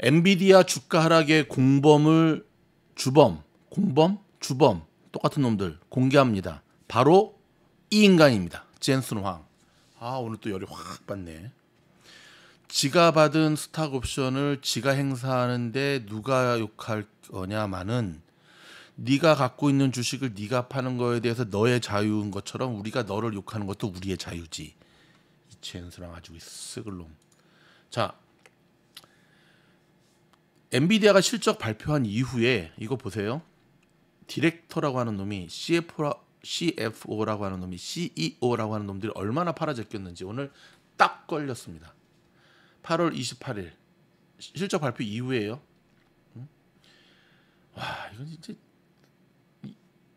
엔비디아 주가 하락의 공범을 주범, 공범, 주범 똑같은 놈들 공개합니다. 바로 이 인간입니다. 젠슨 황. 아 오늘 또 열이 확 받네. 지가 받은 스탁 옵션을 지가 행사하는데 누가 욕할 거냐마는 네가 갖고 있는 주식을 네가 파는 거에 대해서 너의 자유인 것처럼 우리가 너를 욕하는 것도 우리의 자유지. 이 젠스랑 아주 이 쓰글놈. 자, 엔비디아가 실적 발표한 이후에 이거 보세요. 디렉터라고 하는 놈이 CFO라, CFO라고 하는 놈이 CEO라고 하는 놈들이 얼마나 팔아제꼈는지 오늘 딱 걸렸습니다. 8월 28일 실적 발표 이후에요. 와 이건 진짜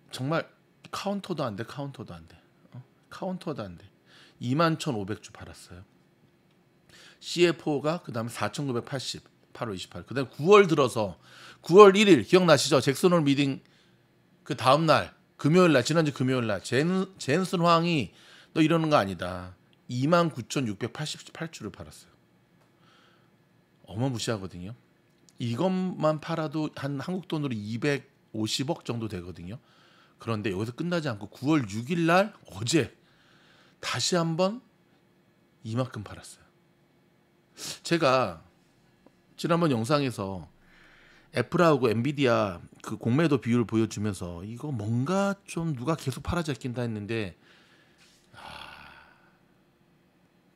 정말 카운터도 안 돼, 카운터도 안 돼, 어? 카운터도 안 돼. 21,500주 팔았어요. CFO가 그 다음에 4,980. 8월 28일. 그다음 9월 들어서 9월 1일 기억나시죠? 잭슨홀 미팅 그 다음 날 금요일 날 지난주 금요일 날 젠, 젠슨 황이 너 이러는 거 아니다. 29,688주를 팔았어요. 어마무시하거든요. 이것만 팔아도 한 한국 돈으로 250억 정도 되거든요. 그런데 여기서 끝나지 않고 9월 6일 날 어제 다시 한번 이만큼 팔았어요. 제가 지난번 영상에서 애플하고 엔비디아 그 공매도 비율 보여주면서 이거 뭔가 좀 누가 계속 팔아잡긴다 했는데 아,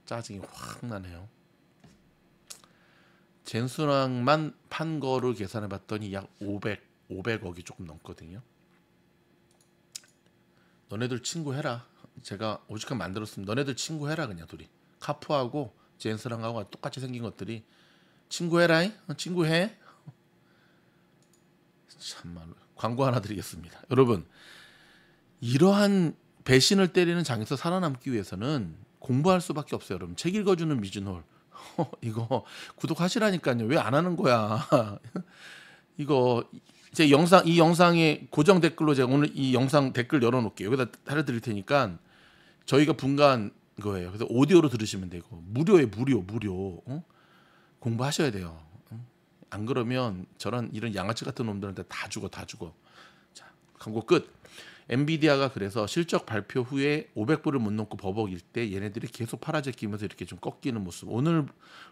짜증이 확 나네요. 젠수랑만 판 거를 계산해 봤더니 약 500, 500억이 조금 넘거든요. 너네들 친구 해라. 제가 오직한 만들었으면 너네들 친구 해라 그냥 둘이. 카푸하고 젠스랑하고 똑같이 생긴 것들이 친구해라이 어, 친구해 참말로 광고 하나 드리겠습니다 여러분 이러한 배신을 때리는 장에서 살아남기 위해서는 공부할 수밖에 없어요 여러분 책 읽어주는 미즈홀 어, 이거 구독하시라니까요 왜 안 하는 거야 이거 제 영상 이 영상에 고정 댓글로 제가 오늘 이 영상 댓글 열어놓을게요. 여기다 달아드릴 테니까 저희가 분간 거예요. 그래서 오디오로 들으시면 되고 무료에 무료 무료. 어? 공부하셔야 돼요. 안 그러면 저런 이런 양아치 같은 놈들한테 다 죽어 다 죽어. 자, 광고 끝. 엔비디아가 그래서 실적 발표 후에 500불을 못 넘고 버벅일 때 얘네들이 계속 팔아제끼면서 이렇게 좀 꺾이는 모습. 오늘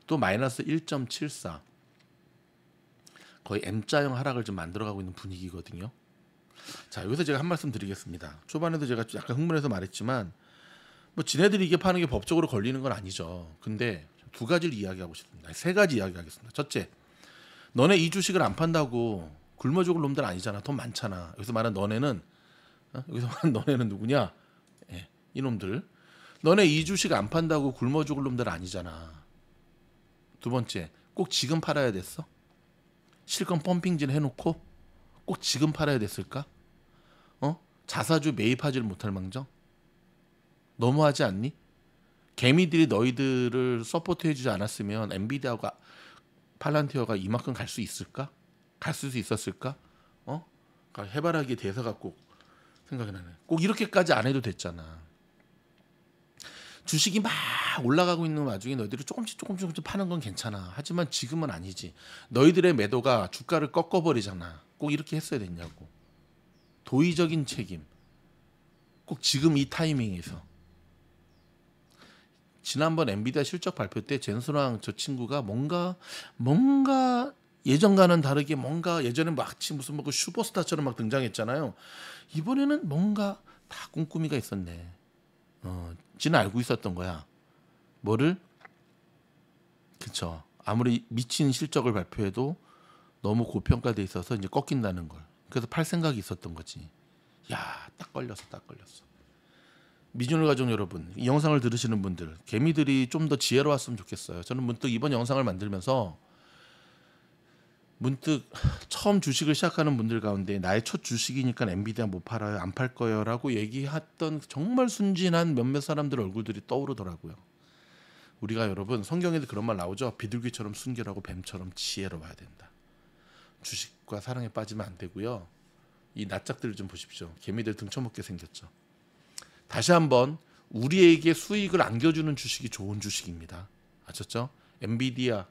또 마이너스 1.74. 거의 M자형 하락을 좀 만들어가고 있는 분위기거든요. 자, 여기서 제가 한 말씀 드리겠습니다. 초반에도 제가 약간 흥분해서 말했지만 뭐 지네들이 이게 파는 게 법적으로 걸리는 건 아니죠. 근데 두 가지를 이야기하고 싶습니다. 세 가지 이야기하겠습니다. 첫째, 너네 이 주식을 안 판다고 굶어 죽을 놈들 아니잖아. 돈 많잖아. 여기서 말한 너네는 어? 여기서 말한 너네는 누구냐? 예, 이놈들. 너네 이 주식 안 판다고 굶어 죽을 놈들 아니잖아. 두 번째, 꼭 지금 팔아야 됐어? 실컷 펌핑질 해놓고 꼭 지금 팔아야 됐을까? 어? 자사주 매입하지를 못할 망정? 너무하지 않니? 개미들이 너희들을 서포트해주지 않았으면 엔비디아가 팔란티어가 이만큼 갈 수 있을까? 갈 수 있었을까? 어? 그러니까 해바라기 대사가 꼭 생각이 나네. 꼭 이렇게까지 안 해도 됐잖아. 주식이 막 올라가고 있는 와중에 너희들이 조금씩 조금씩 조금씩 파는 건 괜찮아. 하지만 지금은 아니지. 너희들의 매도가 주가를 꺾어버리잖아. 꼭 이렇게 했어야 됐냐고. 도의적인 책임. 꼭 지금 이 타이밍에서. 지난번 엔비디아 실적 발표 때 젠소랑 저 친구가 뭔가 뭔가 예전과는 다르게 뭔가 예전에 마치 무슨 뭐 그 슈퍼스타처럼 막 등장했잖아요. 이번에는 뭔가 다꿈꾸미가 있었네. 어, 지는 알고 있었던 거야. 뭐를? 그쵸. 아무리 미친 실적을 발표해도 너무 고평가돼 있어서 이제 꺾인다는 걸. 그래서 팔 생각이 있었던 거지. 야, 딱 걸렸어, 딱 걸렸어. 미준을 가족 여러분, 이 영상을 들으시는 분들, 개미들이 좀 더 지혜로웠으면 좋겠어요. 저는 문득 이번 영상을 만들면서 문득 처음 주식을 시작하는 분들 가운데 나의 첫 주식이니까 엔비디아 못 팔아요, 안 팔 거예요라고 얘기했던 정말 순진한 몇몇 사람들 얼굴들이 떠오르더라고요. 우리가 여러분 성경에도 그런 말 나오죠. 비둘기처럼 순결하고 뱀처럼 지혜로워야 된다. 주식과 사랑에 빠지면 안 되고요. 이 낯짝들을 좀 보십시오. 개미들 등쳐먹게 생겼죠. 다시 한번 우리에게 수익을 안겨주는 주식이 좋은 주식입니다. 아셨죠? 엔비디아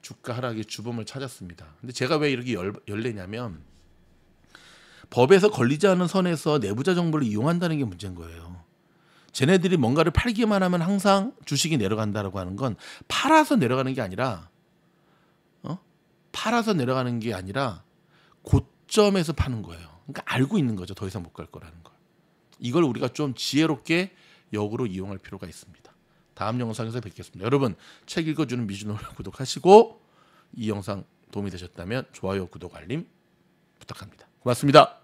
주가 하락의 주범을 찾았습니다. 근데 제가 왜 이렇게 열, 열내냐면 법에서 걸리지 않은 선에서 내부자 정보를 이용한다는 게 문제인 거예요. 쟤네들이 뭔가를 팔기만 하면 항상 주식이 내려간다라고 하는 건 팔아서 내려가는 게 아니라 어? 팔아서 내려가는 게 아니라 고점에서 파는 거예요. 그러니까 알고 있는 거죠. 더 이상 못 갈 거라는 거. 이걸 우리가 좀 지혜롭게 역으로 이용할 필요가 있습니다. 다음 영상에서 뵙겠습니다. 여러분 책 읽어주는 미주노를 구독하시고 이 영상 도움이 되셨다면 좋아요, 구독, 알림 부탁합니다. 고맙습니다.